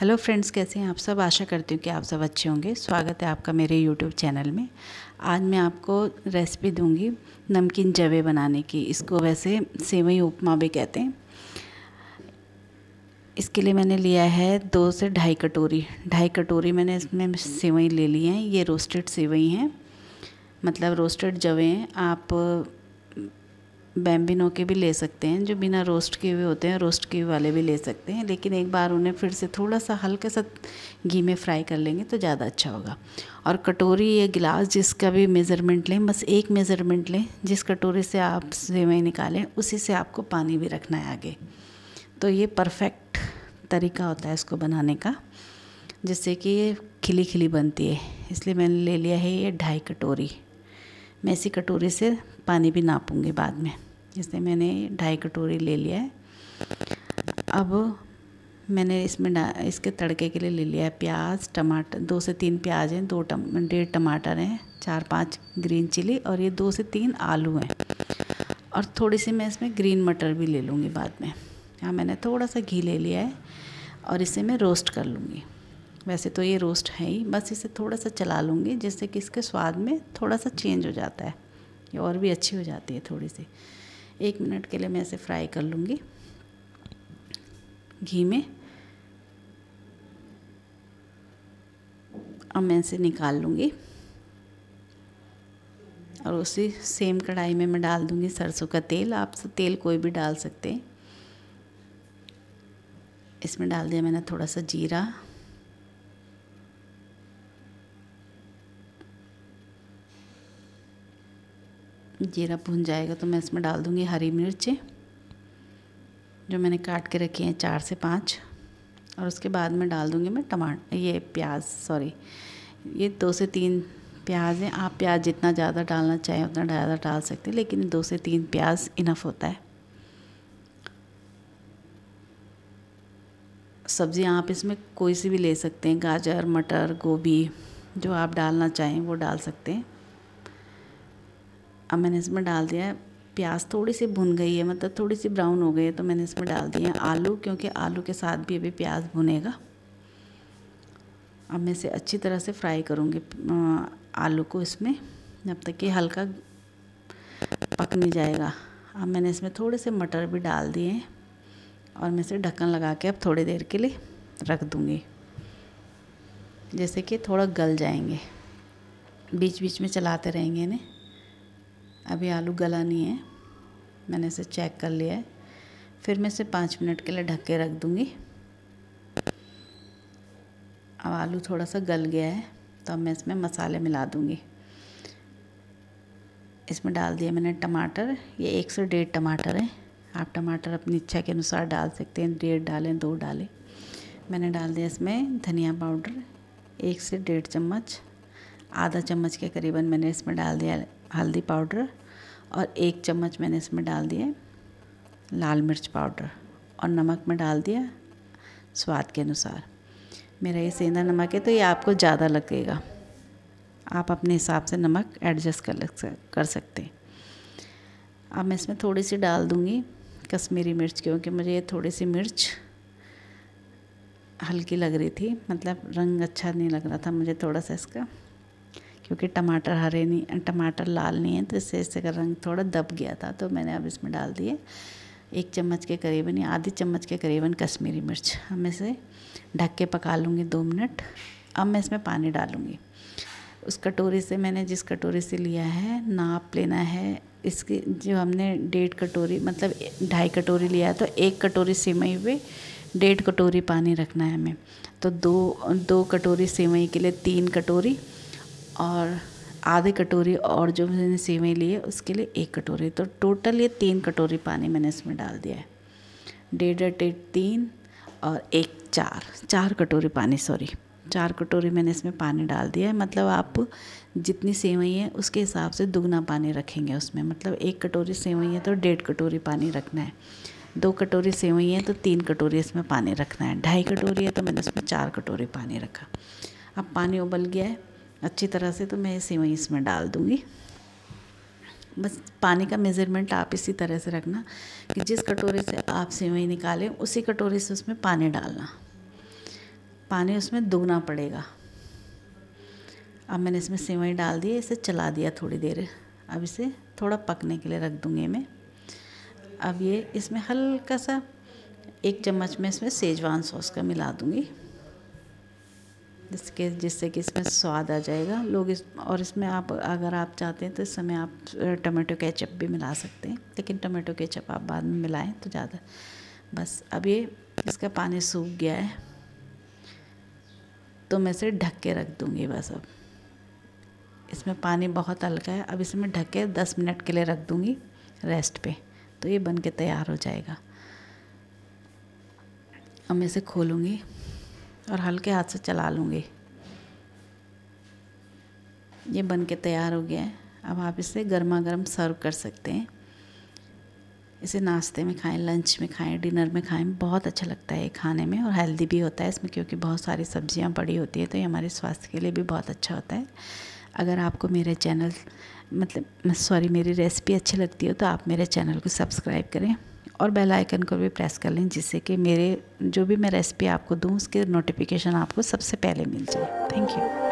hello friends कैसे हैं आप सब आशा करती हूँ कि आप सब अच्छे होंगे स्वागत है आपका मेरे यूट्यूब चैनल में आज मैं आपको रेसिपी दूंगी नमकीन जवे बनाने की इसको वैसे सेवई उपमा भी कहते हैं इसके लिए मैंने लिया है दो से ढाई कटोरी ढाई कटोरी मैंने इसमें सेवई ले ली हैं ये रोस्टेड सेवई हैं मतलब रोस्टेड जवे हैं आप बैम्बिनो के भी ले सकते हैं जो बिना रोस्ट किए हुए होते हैं रोस्ट किए वाले भी ले सकते हैं लेकिन एक बार उन्हें फिर से थोड़ा सा हल्का सा घी में फ्राई कर लेंगे तो ज़्यादा अच्छा होगा और कटोरी या गिलास जिसका भी मेज़रमेंट लें बस एक मेज़रमेंट लें जिस कटोरी से आप सेवई निकालें उसी से आपको पानी भी रखना है आगे तो ये परफेक्ट तरीका होता है इसको बनाने का जिससे कि ये खिली खिली बनती है इसलिए मैंने ले लिया है ये ढाई कटोरी मैं इसी कटोरी से पानी भी नापूंगी बाद में जैसे मैंने ढाई कटोरी ले लिया है अब मैंने इसमें इसके तड़के के लिए ले लिया है प्याज टमाटर दो से तीन प्याज हैं दो टम डेढ़ टमाटर हैं चार पांच ग्रीन चिली और ये दो से तीन आलू हैं और थोड़ी सी मैं इसमें ग्रीन मटर भी ले लूँगी बाद में हाँ मैंने थोड़ा सा घी ले लिया है और इसे मैं रोस्ट कर लूँगी वैसे तो ये रोस्ट है ही बस इसे थोड़ा सा चला लूँगी जिससे कि इसके स्वाद में थोड़ा सा चेंज हो जाता है और भी अच्छी हो जाती है थोड़ी सी एक मिनट के लिए मैं इसे फ्राई कर लूँगी घी में अब मैं इसे निकाल लूँगी और उसी सेम कढ़ाई में मैं डाल दूँगी सरसों का तेल आप तेल कोई भी डाल सकते हैं इसमें डाल दिया मैंने थोड़ा सा जीरा जीरा भुन जाएगा तो मैं इसमें डाल दूँगी हरी मिर्चें जो मैंने काट के रखी हैं चार से पाँच और उसके बाद में डाल दूँगी मैं टमाटर ये प्याज सॉरी ये दो से तीन प्याज हैं आप प्याज जितना ज़्यादा डालना चाहें उतना ज़्यादा डाल सकते हैं लेकिन दो से तीन प्याज इनफ होता है सब्ज़ियाँ आप इसमें कोई सी भी ले सकते हैं गाजर मटर गोभी जो आप डालना चाहें वो डाल सकते हैं अब मैंने इसमें डाल दिया है प्याज थोड़ी सी भुन गई है मतलब थोड़ी सी ब्राउन हो गई है तो मैंने इसमें डाल दिया आलू क्योंकि आलू के साथ भी अभी प्याज भुनेगा अब मैं इसे अच्छी तरह से फ्राई करूँगी आलू को इसमें जब तक कि हल्का पक नहीं जाएगा अब मैंने इसमें थोड़े से मटर भी डाल दिए हैं और मैं इसे ढक्कन लगा के अब थोड़ी देर के लिए रख दूँगी जैसे कि थोड़ा गल जाएंगे बीच बीच में चलाते रहेंगे इन्हें अभी आलू गला नहीं है मैंने इसे चेक कर लिया है फिर मैं इसे पाँच मिनट के लिए ढक के रख दूँगी अब आलू थोड़ा सा गल गया है तो अब मैं इसमें मसाले मिला दूँगी इसमें डाल दिया मैंने टमाटर ये एक से डेढ़ टमाटर है आप टमाटर अपनी इच्छा के अनुसार डाल सकते हैं डेढ़ डालें दो डालें मैंने डाल दिया इसमें धनिया पाउडर एक से डेढ़ चम्मच आधा चम्मच के करीबन मैंने इसमें डाल दिया हल्दी पाउडर और एक चम्मच मैंने इसमें डाल दिए लाल मिर्च पाउडर और नमक में डाल दिया स्वाद के अनुसार मेरा ये सेंधा नमक है तो ये आपको ज़्यादा लगेगा आप अपने हिसाब से नमक एडजस्ट कर कर सकते हैं अब मैं इसमें थोड़ी सी डाल दूँगी कश्मीरी मिर्च क्योंकि मुझे ये थोड़ी सी मिर्च हल्की लग रही थी मतलब रंग अच्छा नहीं लग रहा था मुझे थोड़ा सा इसका क्योंकि टमाटर हरे नहीं टमाटर लाल नहीं है तो इससे इससे का रंग थोड़ा दब गया था तो मैंने अब इसमें डाल दिए एक चम्मच के करीबन या आधी चम्मच के करीबन कश्मीरी मिर्च हम इसे ढक के पका लूँगी दो मिनट अब मैं इसमें पानी डालूँगी उस कटोरी से मैंने जिस कटोरी से लिया है नाप लेना है इसकी जो हमने डेढ़ कटोरी मतलब ढाई कटोरी लिया है तो एक कटोरी सेवई हुए डेढ़ कटोरी पानी रखना है हमें तो दो दो कटोरी सेवई के लिए तीन कटोरी और आधे कटोरी और जो मैंने सेवें लिए उसके लिए एक कटोरी तो टोटल ये तीन कटोरी पानी मैंने इसमें डाल दिया है डेढ़ डेढ़ तीन और एक चार चार कटोरी पानी सॉरी चार कटोरी मैंने इसमें पानी डाल दिया है मतलब आप जितनी सेवई है उसके हिसाब से दुगना पानी रखेंगे उसमें मतलब एक कटोरी सेवई है तो डेढ़ कटोरी पानी रखना है दो कटोरी सेवई है तो तीन कटोरी इसमें पानी रखना है ढाई कटोरी है तो मैंने उसमें चार कटोरी पानी रखा अब पानी उबल गया है अच्छी तरह से तो मैं सेवई इसमें डाल दूँगी बस पानी का मेज़रमेंट आप इसी तरह से रखना कि जिस कटोरे से आप सेवई निकालें उसी कटोरे से उसमें पानी डालना पानी उसमें दुगना पड़ेगा अब मैंने इसमें सेवई डाल दी इसे चला दिया थोड़ी देर अब इसे थोड़ा पकने के लिए रख दूँगी मैं अब ये इसमें हल्का सा एक चम्मच में इसमें सेजवान सॉस का मिला दूँगी जिसके जिससे कि इसमें स्वाद आ जाएगा लोग इस और इसमें आप अगर आप चाहते हैं तो इस समय आप टमाटो केचप भी मिला सकते हैं लेकिन टमाटो केचप आप बाद में मिलाएं तो ज़्यादा बस अब ये इसका पानी सूख गया है तो मैं इसे ढक के रख दूँगी बस अब इसमें पानी बहुत हल्का है अब इसमें ढक के दस मिनट के लिए रख दूँगी रेस्ट पे तो ये बन के तैयार हो जाएगा अब मैं इसे खोलूँगी और हल्के हाथ से चला लूँगी ये बन के तैयार हो गया है अब आप इसे गर्मा गर्म सर्व कर सकते हैं इसे नाश्ते में खाएं लंच में खाएं डिनर में खाएं बहुत अच्छा लगता है खाने में और हेल्दी भी होता है इसमें क्योंकि बहुत सारी सब्जियां पड़ी होती है तो ये हमारे स्वास्थ्य के लिए भी बहुत अच्छा होता है अगर आपको मेरे चैनल मतलब सॉरी मेरी रेसिपी अच्छी लगती हो तो आप मेरे चैनल को सब्सक्राइब करें और बेल आइकन को भी प्रेस कर लें जिससे कि मेरे जो भी मैं रेसिपी आपको दूँ उसके नोटिफिकेशन आपको सबसे पहले मिल जाए थैंक यू